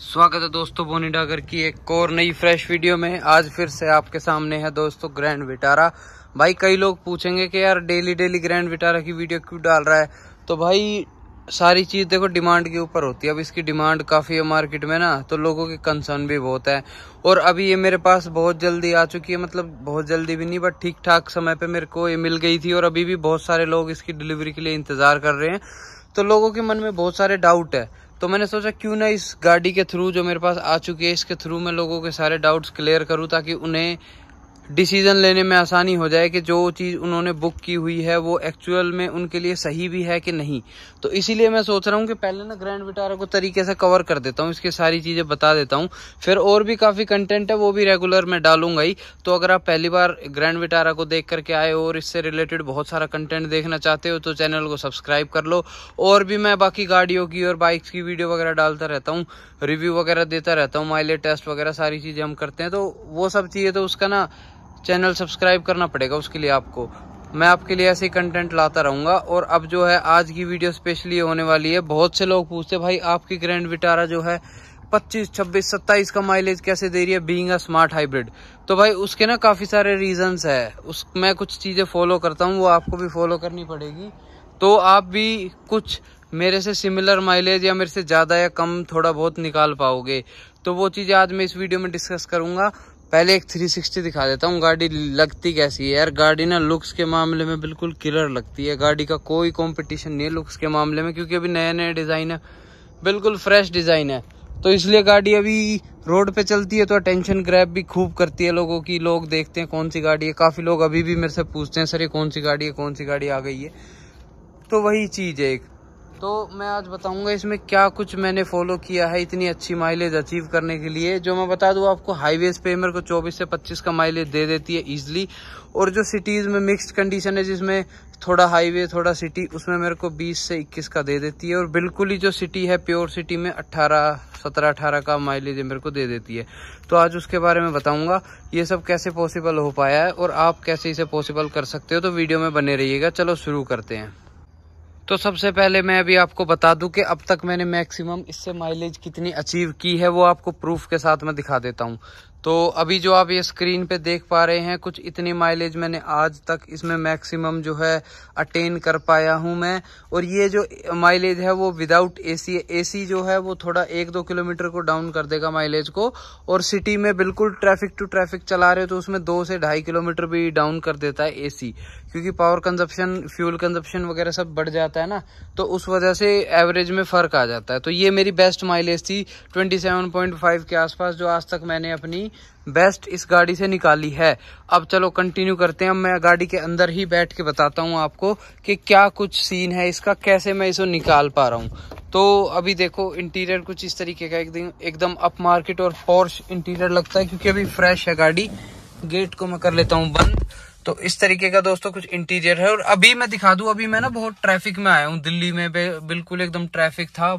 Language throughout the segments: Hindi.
स्वागत है दोस्तों बोनी डागर की एक और नई फ्रेश वीडियो में आज फिर से आपके सामने है दोस्तों ग्रैंड विटारा भाई कई लोग पूछेंगे कि यार डेली डेली ग्रैंड विटारा की वीडियो क्यों डाल रहा है तो भाई सारी चीज़ देखो डिमांड के ऊपर होती है अब इसकी डिमांड काफ़ी है मार्केट में ना तो लोगों के कंसर्न भी बहुत है और अभी ये मेरे पास बहुत जल्दी आ चुकी है मतलब बहुत जल्दी भी नहीं बट ठीक ठाक समय पे मेरे को ये मिल गई थी और अभी भी बहुत सारे लोग इसकी डिलीवरी के लिए इंतज़ार कर रहे हैं तो लोगों के मन में बहुत सारे डाउट है तो मैंने सोचा क्यों ना इस गाड़ी के थ्रू जो मेरे पास आ चुकी है इसके थ्रू मैं लोगों के सारे डाउट्स क्लियर करूँ ताकि उन्हें डिसीजन लेने में आसानी हो जाए कि जो चीज़ उन्होंने बुक की हुई है वो एक्चुअल में उनके लिए सही भी है कि नहीं तो इसीलिए मैं सोच रहा हूँ कि पहले ना ग्रैंड विटारा को तरीके से कवर कर देता हूँ इसके सारी चीज़ें बता देता हूँ फिर और भी काफ़ी कंटेंट है वो भी रेगुलर मैं डालूंगा ही तो अगर आप पहली बार ग्रैंड विटारा को देख करके आए और इससे रिलेटेड बहुत सारा कंटेंट देखना चाहते हो तो चैनल को सब्सक्राइब कर लो और भी मैं बाकी गाड़ियों की और बाइक्स की वीडियो वगैरह डालता रहता हूँ रिव्यू वगैरह देता रहता हूँ माइलेज टेस्ट वगैरह सारी चीज़ें हम करते हैं तो वो सब चाहिए तो उसका ना चैनल सब्सक्राइब करना पड़ेगा उसके लिए आपको मैं आपके लिए ऐसे ही कंटेंट लाता रहूंगा और अब जो है आज की वीडियो स्पेशली होने वाली है बहुत से लोग पूछते भाई आपकी ग्रैंड विटारा जो है 25, 26, 27 का माइलेज कैसे दे रही है बीइंग अ स्मार्ट हाइब्रिड तो भाई उसके ना काफ़ी सारे रीजंस है उस मैं कुछ चीज़ें फॉलो करता हूँ वो आपको भी फॉलो करनी पड़ेगी तो आप भी कुछ मेरे से सिमिलर माइलेज या मेरे से ज़्यादा या कम थोड़ा बहुत निकाल पाओगे तो वो चीज़ें आज मैं इस वीडियो में डिस्कस करूँगा पहले एक 360 दिखा देता हूँ गाड़ी लगती कैसी है यार गाड़ी ना लुक्स के मामले में बिल्कुल किलर लगती है गाड़ी का कोई कंपटीशन नहीं है लुक्स के मामले में क्योंकि अभी नया नया डिज़ाइन है बिल्कुल फ्रेश डिज़ाइन है तो इसलिए गाड़ी अभी रोड पे चलती है तो अटेंशन ग्रैप भी खूब करती है लोगों की लोग देखते हैं कौन सी गाड़ी है काफ़ी लोग अभी भी मेरे से पूछते हैं सर ये कौन सी गाड़ी है कौन सी गाड़ी आ गई है तो वही चीज़ है एक तो मैं आज बताऊंगा इसमें क्या कुछ मैंने फॉलो किया है इतनी अच्छी माइलेज अचीव करने के लिए जो मैं बता दूं आपको हाईवेज पे मेरे को 24 से 25 का माइलेज दे देती है इजिली और जो सिटीज़ में मिक्स्ड कंडीशन है जिसमें थोड़ा हाईवे थोड़ा सिटी उसमें मेरे को 20 से 21 का दे देती है और बिल्कुल ही जो सिटी है प्योर सिटी में 18 सत्रह अठारह का माइलेज मेरे को दे देती है तो आज उसके बारे में बताऊंगा ये सब कैसे पॉसिबल हो पाया है और आप कैसे इसे पॉसिबल कर सकते हो तो वीडियो में बने रहिएगा चलो शुरू करते हैं तो सबसे पहले मैं अभी आपको बता दूं कि अब तक मैंने मैक्सिमम इससे माइलेज कितनी अचीव की है वो आपको प्रूफ के साथ मैं दिखा देता हूं तो अभी जो आप ये स्क्रीन पे देख पा रहे हैं कुछ इतनी माइलेज मैंने आज तक इसमें मैक्सिमम जो है अटेन कर पाया हूं मैं और ये जो माइलेज है वो विदाउट एसी एसी जो है वो थोड़ा एक दो किलोमीटर को डाउन कर देगा माइलेज को और सिटी में बिल्कुल ट्रैफिक टू ट्रैफिक चला रहे हो तो उसमें दो से ढाई किलोमीटर भी डाउन कर देता है ए क्योंकि पावर कंजप्शन फ्यूल कंजप्शन वगैरह सब बढ़ जाता है ना तो उस वजह से एवरेज में फ़र्क आ जाता है तो ये मेरी बेस्ट माइलेज थी ट्वेंटी के आसपास जो आज तक मैंने अपनी बेस्ट इस गाड़ी से निकाली है अब चलो कंटिन्यू करते हैं मैं गाड़ी के अंदर ही बैठ के बताता हूँ आपको कि क्या कुछ सीन है इसका कैसे मैं इसे निकाल पा रहा हूँ तो अभी देखो इंटीरियर कुछ इस तरीके का एकदम एकदम अप मार्केट और पॉर्श इंटीरियर लगता है क्योंकि अभी फ्रेश है गाड़ी गेट को मैं कर लेता हूँ बंद तो इस तरीके का दोस्तों कुछ इंटीरियर है और अभी मैं दिखा दू अभी मैं ना बहुत ट्रैफिक में आया हूँ दिल्ली में बिल्कुल एकदम ट्रैफिक था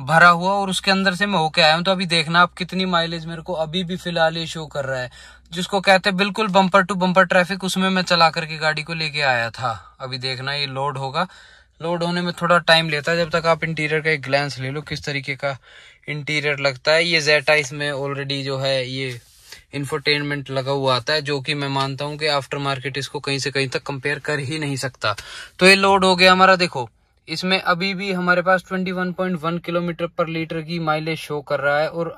भरा हुआ और उसके अंदर से मैं होके आया हूँ तो अभी देखना आप कितनी माइलेज मेरे को अभी भी फिलहाल ये शो कर रहा है जिसको कहते हैं बिल्कुल बम्पर टू बम्पर ट्रैफिक उसमें मैं चला करके गाड़ी को लेके आया था अभी देखना ये लोड होगा लोड होने में थोड़ा टाइम लेता है जब तक आप इंटीरियर का एक ग्लैंस ले लो किस तरीके का इंटीरियर लगता है ये जेटा इसमें ऑलरेडी जो है ये इन्फोटेनमेंट लगा हुआ आता है जो कि मैं मानता हूँ कि आफ्टर मार्केट इसको कहीं से कहीं तक कंपेयर कर ही नहीं सकता तो ये लोड हो गया हमारा देखो इसमें अभी भी हमारे पास 21.1 किलोमीटर पर लीटर की माइलेज शो कर रहा है और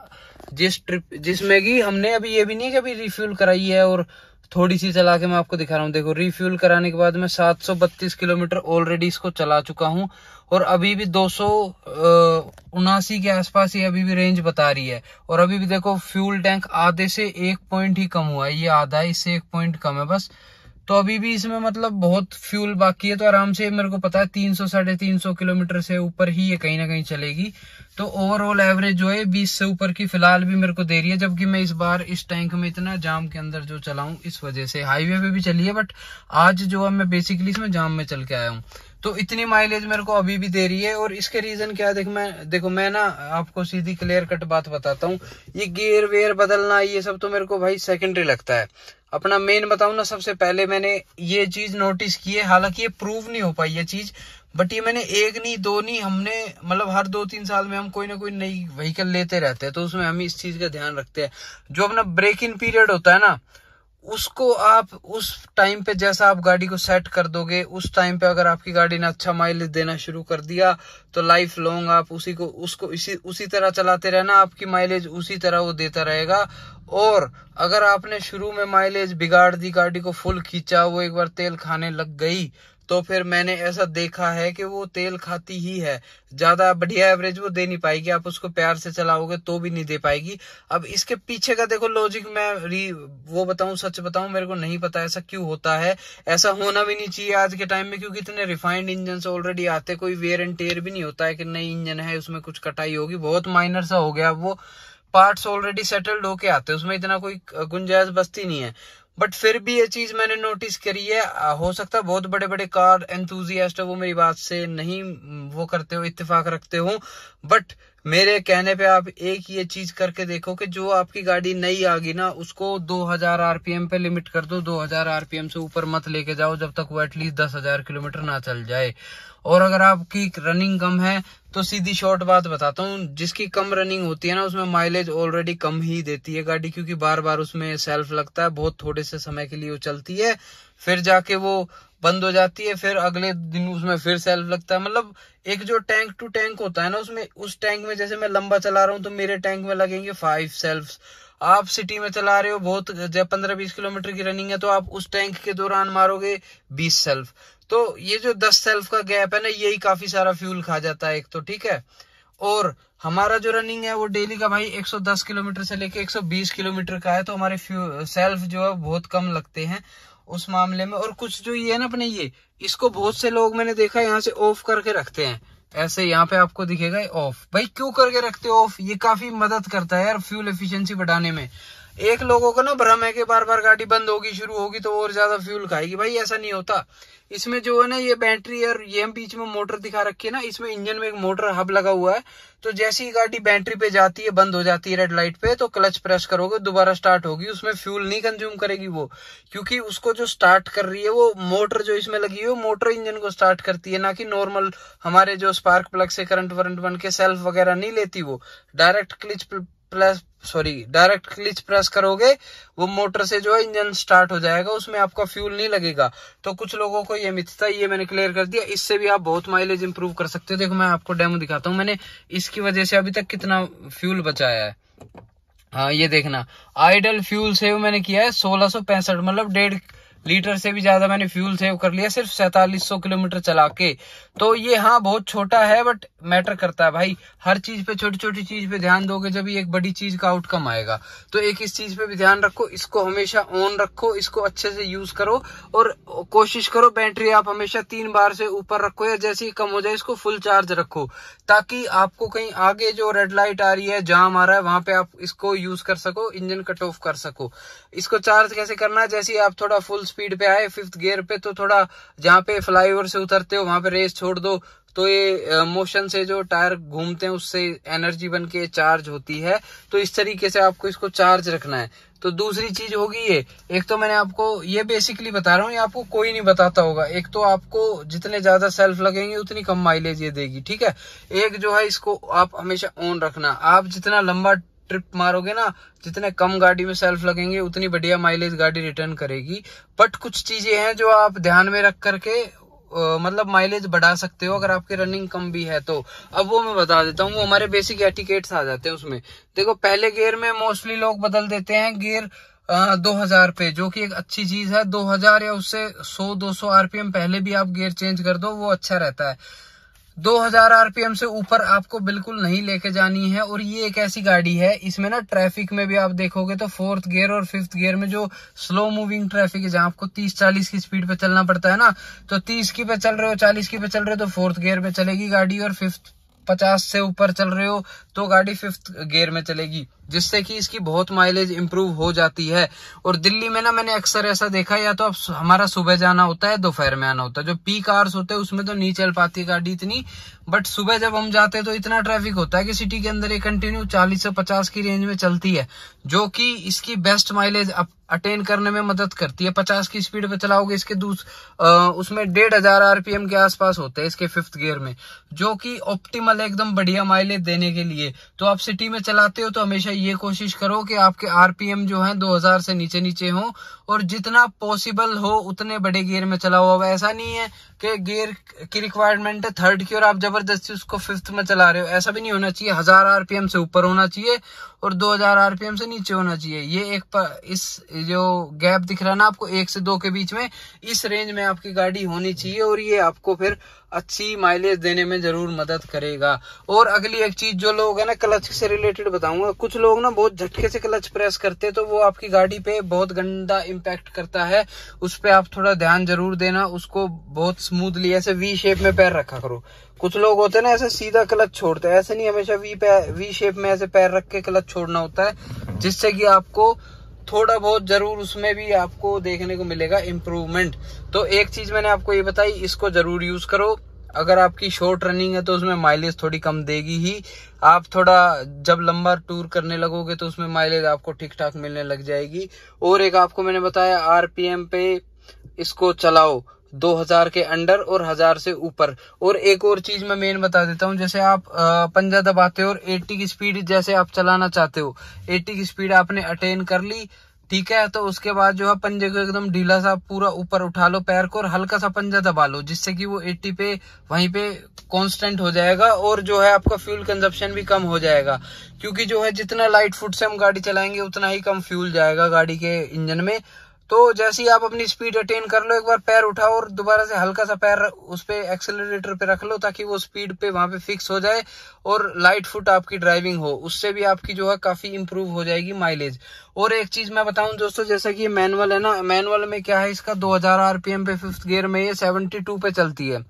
जिस ट्रिप जिसमें कि हमने अभी ये भी नहीं अभी रिफ्यूल कराई है और थोड़ी सी चला के मैं आपको दिखा रहा हूँ देखो रिफ्यूल कराने के बाद मैं 732 किलोमीटर ऑलरेडी इसको चला चुका हूँ और अभी भी दो उनासी के आसपास ये अभी भी रेंज बता रही है और अभी भी देखो फ्यूल टैंक आधे से एक पॉइंट ही कम हुआ है ये आधा इससे एक पॉइंट कम है बस तो अभी भी इसमें मतलब बहुत फ्यूल बाकी है तो आराम से मेरे को पता है तीन सौ साढ़े तीन सौ किलोमीटर से ऊपर ही ये कहीं ना कहीं चलेगी तो ओवरऑल एवरेज जो है बीस से ऊपर की फिलहाल भी मेरे को दे रही है जबकि मैं इस बार इस टैंक में इतना जाम के अंदर जो चलाऊं इस वजह से हाईवे पे भी चली है बट आज जो है मैं बेसिकली इसमें जाम में चल के आया हूँ तो इतनी माइलेज मेरे को अभी भी दे रही है और इसके रीजन क्या है देख मैं देखो मैं ना आपको सीधी क्लियर कट बात बताता हूँ ये गियर वेयर बदलना ये सब तो मेरे को भाई सेकेंडरी लगता है अपना मेन बताऊ ना सबसे पहले मैंने ये चीज नोटिस की है हालांकि ये प्रूव नहीं हो पाई ये चीज बट ये मैंने एक नहीं दो नहीं हमने मतलब हर दो तीन साल में हम कोई ना कोई नई व्हीकल लेते रहते हैं तो उसमें हम इस चीज का ध्यान रखते हैं जो अपना ब्रेक इन पीरियड होता है ना उसको आप उस टाइम पे जैसा आप गाड़ी को सेट कर दोगे उस टाइम पे अगर आपकी गाड़ी ने अच्छा माइलेज देना शुरू कर दिया तो लाइफ लॉन्ग आप उसी को उसको इसी उसी तरह चलाते रहना आपकी माइलेज उसी तरह वो देता रहेगा और अगर आपने शुरू में माइलेज बिगाड़ दी गाड़ी को फुल खींचा वो एक बार तेल खाने लग गई तो फिर मैंने ऐसा देखा है कि वो तेल खाती ही है ज्यादा बढ़िया एवरेज वो दे नहीं पाएगी आप उसको प्यार से चलाओगे तो भी नहीं दे पाएगी अब इसके पीछे का देखो लॉजिक मैं री वो बताऊं सच बताऊं मेरे को नहीं पता ऐसा क्यों होता है ऐसा होना भी नहीं चाहिए आज के टाइम में क्योंकि इतने रिफाइंड इंजन ऑलरेडी आते कोई वेयर एंड टेयर भी नहीं होता है कि नई इंजन है उसमें कुछ कटाई होगी बहुत माइनर सा हो गया वो पार्ट्स ऑलरेडी सेटल्ड होके आते हैं उसमें इतना कोई गुंजाइश बस्ती नहीं है बट फिर भी ये चीज मैंने नोटिस करी है हो सकता है बहुत बड़े बड़े कार एंथुजियास्ट वो मेरी बात से नहीं वो करते हो इतफाक रखते हो बट मेरे कहने पे आप एक ये चीज करके देखो कि जो आपकी गाड़ी नई आ गई ना उसको 2000 आरपीएम पे लिमिट कर दो 2000 आरपीएम से ऊपर मत लेके जाओ जब तक वो एटलीस्ट 10000 किलोमीटर ना चल जाए और अगर आपकी रनिंग कम है तो सीधी शॉर्ट बात बताता हूँ जिसकी कम रनिंग होती है ना उसमें माइलेज ऑलरेडी कम ही देती है गाड़ी क्योंकि बार बार उसमें सेल्फ लगता है बहुत थोड़े से समय के लिए वो चलती है फिर जाके वो बंद हो जाती है फिर अगले दिन उसमें फिर सेल्फ लगता है मतलब एक जो टैंक टू टैंक होता है ना उसमें उस टैंक में जैसे मैं लंबा चला रहा हूँ तो मेरे टैंक में लगेंगे फाइव सेल्फ आप सिटी में चला रहे हो बहुत जब पंद्रह बीस किलोमीटर की रनिंग है तो आप उस टैंक के दौरान मारोगे बीस सेल्फ तो ये जो दस सेल्फ का गैप है ना यही काफी सारा फ्यूल खा जाता है एक तो ठीक है और हमारा जो रनिंग है वो डेली का भाई 110 किलोमीटर से लेके 120 किलोमीटर का है तो हमारे सेल्फ जो है बहुत कम लगते हैं उस मामले में और कुछ जो ये है ना अपने ये इसको बहुत से लोग मैंने देखा यहाँ से ऑफ करके रखते हैं ऐसे यहाँ पे आपको दिखेगा ऑफ भाई क्यों करके रखते हो ऑफ ये काफी मदद करता है यार फ्यूल एफिशिएंसी बढ़ाने में एक लोगों को ना भ्रम है कि बार बार गाड़ी बंद होगी शुरू होगी तो और ज्यादा फ्यूल खाएगी भाई ऐसा नहीं होता इसमें जो है ना ये बैटरी और ये हम बीच में मोटर दिखा रखी है ना इसमें इंजन में एक मोटर हब लगा हुआ है तो जैसे ही गाड़ी बैटरी पे जाती है बंद हो जाती है रेड लाइट पे तो क्लच प्रेस करोगे दोबारा स्टार्ट होगी उसमें फ्यूल नहीं कंज्यूम करेगी वो क्योंकि उसको जो स्टार्ट कर रही है वो मोटर जो इसमें लगी हुई मोटर इंजन को स्टार्ट करती है ना कि नॉर्मल हमारे जो स्पार्क प्लग से करंट वरंट बन के सेल्फ वगैरह नहीं लेती वो direct clutch plus sorry direct clutch press करोगे वो मोटर से जो है इंजन स्टार्ट हो जाएगा उसमें आपका फ्यूल नहीं लगेगा तो कुछ लोगों को ये मिथ था ये मैंने क्लियर कर दिया इससे भी आप बहुत माइलेज इंप्रूव कर सकते हो देखो मैं आपको डेमो दिखाता हूँ मैंने इसकी वजह से अभी तक कितना फ्यूल बचाया है हाँ ये देखना आइडल फ्यूल सेव मैंने किया है सोलह मतलब डेढ़ लीटर से भी ज्यादा मैंने फ्यूल सेव कर लिया सिर्फ सैतालीस किलोमीटर चला के तो ये हाँ बहुत छोटा है बट मैटर करता है भाई हर चीज पे छोटी छोटी चीज पे ध्यान दोगे जब एक बड़ी चीज का आउटकम आएगा तो एक इस चीज पे भी ध्यान रखो इसको हमेशा ऑन रखो इसको अच्छे से यूज करो और कोशिश करो बैटरी आप हमेशा तीन बार से ऊपर रखो या जैसे ही कम हो जाए इसको फुल चार्ज रखो ताकि आपको कहीं आगे जो रेड लाइट आ रही है जाम आ रहा है वहां पे आप इसको यूज कर सको इंजन कट ऑफ कर सको इसको चार्ज कैसे करना है जैसे आप थोड़ा फुल स्पीड पे आए फिफ्थ गियर पे तो थोड़ा जहाँ पे फ्लाईओवर से उतरते हो वहां पे रेस छोड़ दो तो ये मोशन से जो टायर घूमते हैं उससे एनर्जी बन के चार्ज होती है तो इस तरीके से आपको इसको चार्ज रखना है तो दूसरी चीज होगी ये एक तो मैंने आपको ये बेसिकली बता रहा हूँ ये आपको कोई नहीं बताता होगा एक तो आपको जितने ज्यादा सेल्फ लगेंगे उतनी कम माइलेज ये देगी ठीक है एक जो है इसको आप हमेशा ऑन रखना आप जितना लंबा ट्रिप मारोगे ना जितने कम गाड़ी में सेल्फ लगेंगे उतनी बढ़िया माइलेज गाड़ी रिटर्न करेगी बट कुछ चीजें हैं जो आप ध्यान में रख करके मतलब माइलेज बढ़ा सकते हो अगर आपकी रनिंग कम भी है तो अब वो मैं बता देता हूँ वो हमारे बेसिक एटिकेट्स आ जाते हैं उसमें देखो पहले गियर में मोस्टली लोग बदल देते हैं गियर दो हजार पे जो कि एक अच्छी चीज है दो हजार या उससे सौ दो सौ आरपीएम पहले भी आप गियर चेंज कर दो वो अच्छा रहता है 2000 आरपीएम से ऊपर आपको बिल्कुल नहीं लेके जानी है और ये एक ऐसी गाड़ी है इसमें ना ट्रैफिक में भी आप देखोगे तो फोर्थ गियर और फिफ्थ गियर में जो स्लो मूविंग ट्रैफिक है जहां आपको 30-40 की स्पीड पे चलना पड़ता है ना तो 30 की पे चल रहे हो 40 की पे चल रहे हो तो फोर्थ गियर में चलेगी गाड़ी और फिफ्थ पचास से ऊपर चल रहे हो तो गाड़ी फिफ्थ गेयर में चलेगी जिससे कि इसकी बहुत माइलेज इंप्रूव हो जाती है और दिल्ली में ना मैंने अक्सर ऐसा देखा या तो अब हमारा सुबह जाना होता है दोपहर में आना होता है जो पी कार्स होते हैं उसमें तो नहीं चल पाती गाड़ी इतनी बट सुबह जब हम जाते हैं तो इतना ट्रैफिक होता है कि सिटी के अंदर ये कंटिन्यू चालीस से पचास की रेंज में चलती है जो कि इसकी बेस्ट माइलेज अटेन करने में मदद करती है पचास की स्पीड पे चलाओगे इसके दूस उसमें डेढ़ हजार आरपीएम के आसपास होते हैं इसके फिफ्थ गियर में जो कि ऑप्टिमल एकदम बढ़िया माइलेज देने के लिए तो आप सिटी में चलाते हो तो हमेशा ये कोशिश करो कि आपके आरपीएम जो है 2000 से नीचे नीचे हो और जितना पॉसिबल हो उतने बड़े गियर में चलाओ अब ऐसा नहीं है कि गियर की रिक्वायरमेंट है थर्ड की और आप जबरदस्ती उसको फिफ्थ में चला रहे हो ऐसा भी नहीं होना चाहिए हजार आरपीएम से ऊपर होना चाहिए और 2000 आरपीएम से नीचे होना चाहिए ये एक पर इस जो गैप दिख रहा है ना आपको एक से दो के बीच में इस रेंज में आपकी गाड़ी होनी चाहिए और ये आपको फिर अच्छी माइलेज देने में जरूर मदद करेगा और अगली एक चीज जो लोग है ना क्लच से रिलेटेड बताऊंगा कुछ लोग ना बहुत झटके से क्लच प्रेस करते तो वो आपकी गाड़ी पे बहुत गंदा इम्पेक्ट करता है उस पर आप थोड़ा ध्यान जरूर देना उसको बहुत स्मूथली ऐसे वी शेप में पैर रखा करो कुछ लोग होते हैं ना ऐसे सीधा क्लच छोड़ते हैं ऐसे नहीं हमेशा वी वी शेप में ऐसे पैर रख के क्लच छोड़ना होता है जिससे कि आपको थोड़ा बहुत जरूर उसमें भी आपको देखने को मिलेगा इम्प्रूवमेंट तो एक चीज मैंने आपको ये बताई इसको जरूर यूज करो अगर आपकी शॉर्ट रनिंग है तो उसमें माइलेज थोड़ी कम देगी ही आप थोड़ा जब लंबा टूर करने लगोगे तो उसमें माइलेज आपको ठीक ठाक मिलने लग जाएगी और एक आपको मैंने बताया आरपीएम पे इसको चलाओ दो हजार के अंडर और हजार से ऊपर और एक और चीज मैं मेन बता देता हूँ जैसे आप पंजा दबाते हो और 80 की स्पीड जैसे आप चलाना चाहते हो 80 की स्पीड आपने अटेन कर ली ठीक है तो उसके बाद जो है पंजे को एकदम ढीला सा पूरा ऊपर उठा लो पैर को और हल्का सा पंजा दबा लो जिससे कि वो 80 पे वहीं पे कांस्टेंट हो जाएगा और जो है आपका फ्यूल कंजप्शन भी कम हो जाएगा क्योंकि जो है जितना लाइट फुट से हम गाड़ी चलाएंगे उतना ही कम फ्यूल जाएगा गाड़ी के इंजन में तो जैसे ही आप अपनी स्पीड अटेन कर लो एक बार पैर उठाओ और दोबारा से हल्का सा पैर उस पर एक्सेलरेटर पे रख लो ताकि वो स्पीड पे वहां पे फिक्स हो जाए और लाइट फुट आपकी ड्राइविंग हो उससे भी आपकी जो है काफी इंप्रूव हो जाएगी माइलेज और एक चीज मैं बताऊं दोस्तों जैसा कि ये मैनुअल है ना मैनुअल में क्या है इसका दो आरपीएम पे फिफ्थ गियर में ये सेवेंटी पे चलती है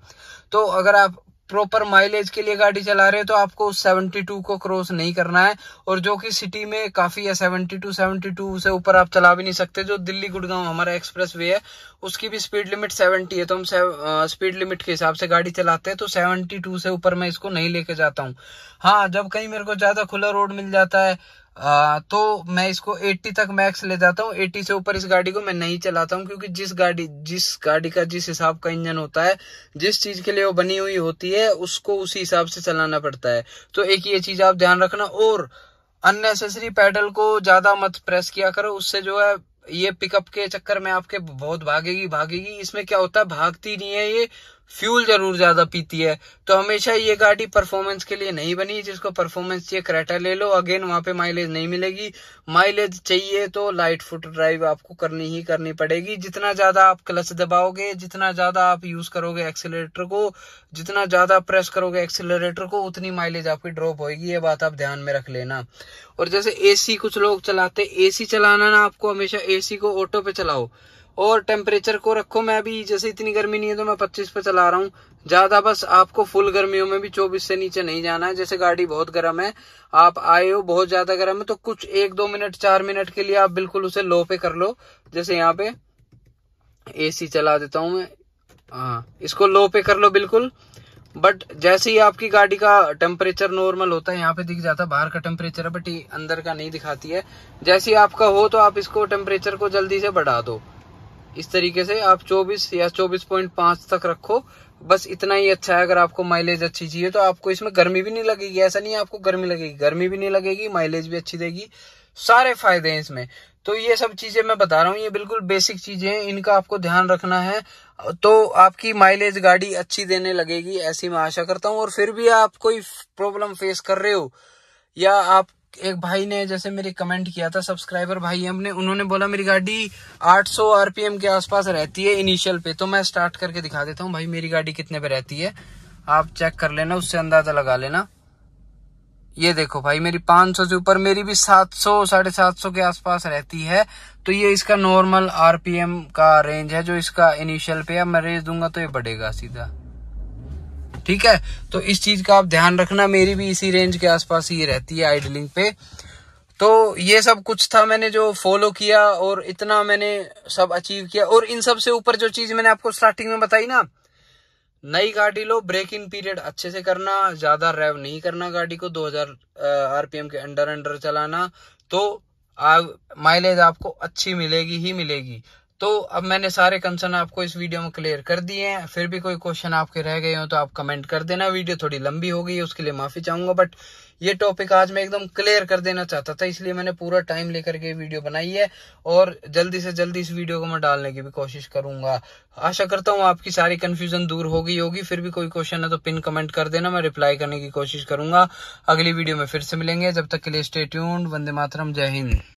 तो अगर आप प्रॉपर माइलेज के लिए गाड़ी चला रहे हो तो आपको उस 72 को क्रॉस नहीं करना है और जो कि सिटी में काफी है 72 72 से ऊपर आप चला भी नहीं सकते जो दिल्ली गुड़गांव हमारा एक्सप्रेस वे है उसकी भी स्पीड लिमिट 70 है तो हम स्पीड लिमिट के हिसाब से गाड़ी चलाते हैं तो 72 से ऊपर मैं इसको नहीं लेके जाता हूँ हाँ जब कहीं मेरे को ज्यादा खुला रोड मिल जाता है आ, तो मैं इसको 80 तक मैक्स ले जाता हूँ 80 से ऊपर इस गाड़ी को मैं नहीं चलाता हूँ क्योंकि जिस गाड़ी जिस गाड़ी का जिस हिसाब का इंजन होता है जिस चीज के लिए वो बनी हुई होती है उसको उसी हिसाब से चलाना पड़ता है तो एक ये चीज आप ध्यान रखना और अननेसेसरी पैडल को ज्यादा मत प्रेस किया करो उससे जो है ये पिकअप के चक्कर में आपके बहुत भागेगी भागेगी इसमें क्या होता है भागती नहीं है ये फ्यूल जरूर ज्यादा पीती है तो हमेशा ये गाड़ी परफॉर्मेंस के लिए नहीं बनी जिसको परफॉर्मेंस चाहिए क्रेटा ले लो अगेन वहां पे माइलेज नहीं मिलेगी माइलेज चाहिए तो लाइट फुट ड्राइव आपको करनी ही करनी पड़ेगी जितना ज्यादा आप क्लच दबाओगे जितना ज्यादा आप यूज करोगे एक्सेलरेटर को जितना ज्यादा प्रेस करोगे एक्सेलरेटर को उतनी माइलेज आपकी ड्रॉप होगी ये बात आप ध्यान में रख लेना और जैसे ए कुछ लोग चलाते एसी चलाना ना आपको हमेशा एसी को ऑटो पे चलाओ और टेम्परेचर को रखो मैं अभी जैसे इतनी गर्मी नहीं है तो मैं पच्चीस पे चला रहा हूँ ज्यादा बस आपको फुल गर्मियों में भी चौबीस से नीचे नहीं जाना है जैसे गाड़ी बहुत गर्म है आप आए हो बहुत ज्यादा गर्म है तो कुछ एक दो मिनट चार मिनट के लिए आप बिल्कुल उसे लो पे कर लो जैसे यहाँ पे एसी चला देता हूं मैं हाँ इसको लो पे कर लो बिल्कुल बट जैसे ही आपकी गाड़ी का टेम्परेचर नॉर्मल होता है यहाँ पे दिख जाता है बाहर का टेम्परेचर है बट ये अंदर का नहीं दिखाती है जैसे ही आपका हो तो आप इसको टेम्परेचर को जल्दी से बढ़ा दो इस तरीके से आप 24 या 24.5 तक रखो बस इतना ही अच्छा है अगर आपको माइलेज अच्छी चाहिए तो आपको इसमें गर्मी भी नहीं लगेगी ऐसा नहीं है आपको गर्मी लगेगी गर्मी भी नहीं लगेगी माइलेज भी अच्छी देगी सारे फायदे हैं इसमें तो ये सब चीजें मैं बता रहा हूँ ये बिल्कुल बेसिक चीजें हैं इनका आपको ध्यान रखना है तो आपकी माइलेज गाड़ी अच्छी देने लगेगी ऐसी मैं आशा करता हूँ और फिर भी आप कोई प्रॉब्लम फेस कर रहे हो या आप एक भाई ने जैसे मेरे कमेंट किया था सब्सक्राइबर भाई हमने उन्होंने बोला मेरी गाड़ी 800 आरपीएम के आसपास रहती है इनिशियल पे तो मैं स्टार्ट करके दिखा देता हूँ भाई मेरी गाड़ी कितने पे रहती है आप चेक कर लेना उससे अंदाजा लगा लेना ये देखो भाई मेरी 500 से ऊपर मेरी भी 700 साढ़े सात के आसपास रहती है तो ये इसका नॉर्मल आरपीएम का रेंज है जो इसका इनिशियल पे अब मैं रेज दूंगा तो ये बढ़ेगा सीधा ठीक है तो इस चीज का आप ध्यान रखना मेरी भी इसी रेंज के आसपास ही रहती है आइडलिंग पे तो ये सब कुछ था मैंने जो फॉलो किया और इतना मैंने सब अचीव किया और इन सब से ऊपर जो चीज मैंने आपको स्टार्टिंग में बताई ना नई गाड़ी लो ब्रेक इन पीरियड अच्छे से करना ज्यादा रैव नहीं करना गाड़ी को 2000 आरपीएम के अंडर अंडर चलाना तो माइलेज आपको अच्छी मिलेगी ही मिलेगी तो अब मैंने सारे कंसर्न आपको इस वीडियो में क्लियर कर दिए हैं फिर भी कोई क्वेश्चन आपके रह गए हो तो आप कमेंट कर देना वीडियो थोड़ी लंबी हो गई उसके लिए माफी चाहूंगा बट ये टॉपिक आज मैं एकदम क्लियर कर देना चाहता था इसलिए मैंने पूरा टाइम लेकर के वीडियो बनाई है और जल्दी से जल्दी इस वीडियो को मैं डालने की भी कोशिश करूंगा आशा करता हूँ आपकी सारी कन्फ्यूजन दूर हो गई होगी फिर भी कोई क्वेश्चन है तो पिन कमेंट कर देना मैं रिप्लाई करने की कोशिश करूंगा अगली वीडियो में फिर से मिलेंगे जब तक के लिए स्टेट्यून वंदे मातरम जय हिंद